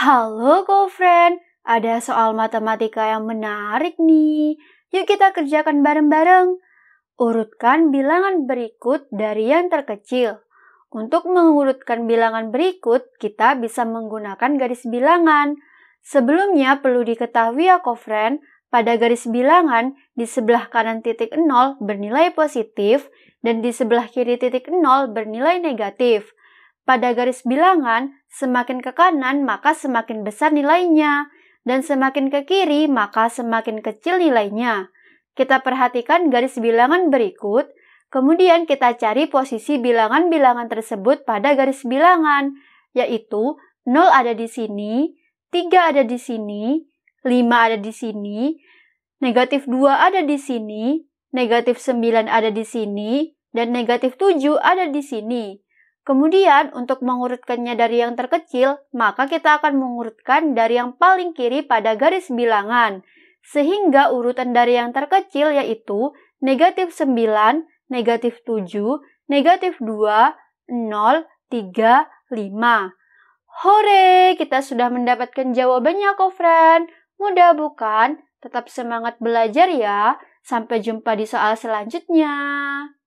Halo girlfriend. ada soal matematika yang menarik nih. Yuk kita kerjakan bareng-bareng. Urutkan bilangan berikut dari yang terkecil. Untuk mengurutkan bilangan berikut, kita bisa menggunakan garis bilangan. Sebelumnya perlu diketahui ya girlfriend, pada garis bilangan di sebelah kanan titik 0 bernilai positif dan di sebelah kiri titik 0 bernilai negatif. Pada garis bilangan, semakin ke kanan maka semakin besar nilainya, dan semakin ke kiri maka semakin kecil nilainya. Kita perhatikan garis bilangan berikut, kemudian kita cari posisi bilangan-bilangan tersebut pada garis bilangan, yaitu 0 ada di sini, 3 ada di sini, 5 ada di sini, negatif 2 ada di sini, negatif 9 ada di sini, dan negatif 7 ada di sini. Kemudian, untuk mengurutkannya dari yang terkecil, maka kita akan mengurutkan dari yang paling kiri pada garis bilangan. Sehingga urutan dari yang terkecil yaitu negatif 9, negatif 7, negatif 2, 0, 3, 5. Hore, kita sudah mendapatkan jawabannya kok, friend. Mudah bukan? Tetap semangat belajar ya. Sampai jumpa di soal selanjutnya.